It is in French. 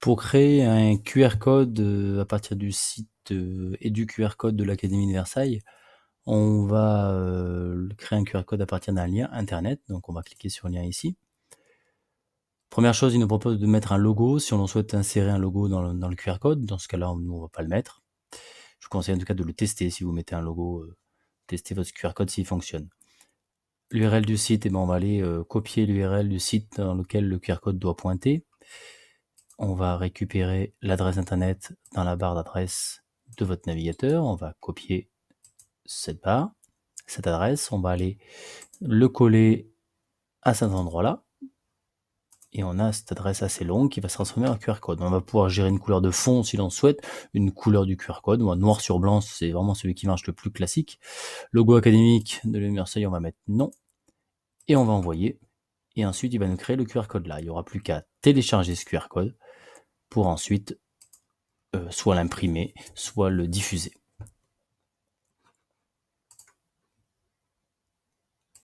pour créer un QR code euh, à partir du site et euh, du QR code de l'Académie de Versailles, on va euh, créer un QR code à partir d'un lien internet. Donc on va cliquer sur le lien ici. Première chose, il nous propose de mettre un logo. Si on souhaite insérer un logo dans le, QR code, dans ce cas-là, on ne va pas le mettre. Je vous conseille en tout cas de le tester. Si vous mettez un logo, testez votre QR code s'il fonctionne. L'URL du site, eh ben, on va aller copier l'URL du site dans lequel le QR code doit pointer on va récupérer l'adresse internet dans la barre d'adresse de votre navigateur. On va copier cette barre, cette adresse. On va aller le coller à cet endroit-là. Et on a cette adresse assez longue qui va se transformer en QR code. On va pouvoir gérer une couleur de fond si l'on souhaite, une couleur du QR code. noir sur blanc, c'est vraiment celui qui marche le plus classique. Logo académique de l'Université, on va mettre non. Et on va envoyer. Et ensuite, il va nous créer le QR code là. Il n'y aura plus qu'à télécharger ce QR code pour ensuite euh, soit l'imprimer, soit le diffuser.